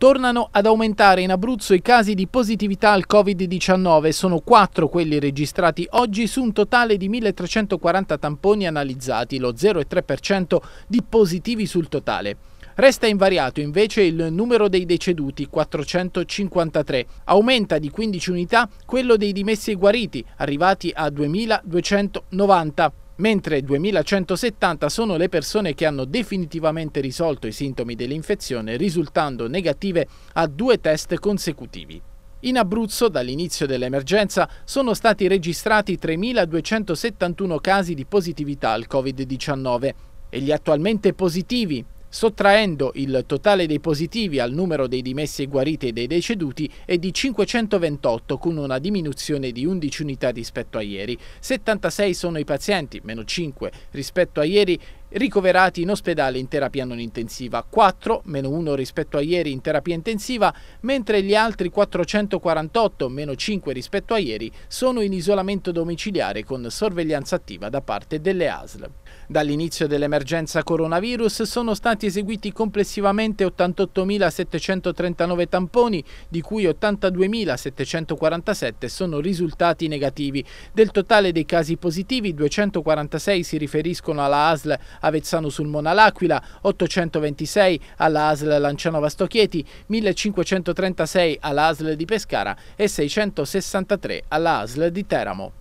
Tornano ad aumentare in Abruzzo i casi di positività al Covid-19, sono quattro quelli registrati oggi su un totale di 1.340 tamponi analizzati, lo 0,3% di positivi sul totale. Resta invariato invece il numero dei deceduti, 453. Aumenta di 15 unità quello dei dimessi guariti, arrivati a 2.290 mentre 2170 sono le persone che hanno definitivamente risolto i sintomi dell'infezione risultando negative a due test consecutivi. In Abruzzo, dall'inizio dell'emergenza, sono stati registrati 3.271 casi di positività al Covid-19 e gli attualmente positivi Sottraendo il totale dei positivi al numero dei dimessi guariti e dei deceduti è di 528 con una diminuzione di 11 unità rispetto a ieri. 76 sono i pazienti, meno 5 rispetto a ieri ricoverati in ospedale in terapia non intensiva, 4 meno 1 rispetto a ieri in terapia intensiva, mentre gli altri 448 meno 5 rispetto a ieri sono in isolamento domiciliare con sorveglianza attiva da parte delle ASL. Dall'inizio dell'emergenza coronavirus sono stati eseguiti complessivamente 88.739 tamponi, di cui 82.747 sono risultati negativi. Del totale dei casi positivi, 246 si riferiscono alla ASL Avezzano sul Mona L'Aquila, 826 alla ASL Lanciano Vastochieti, 1536 alla ASL di Pescara e 663 alla ASL di Teramo.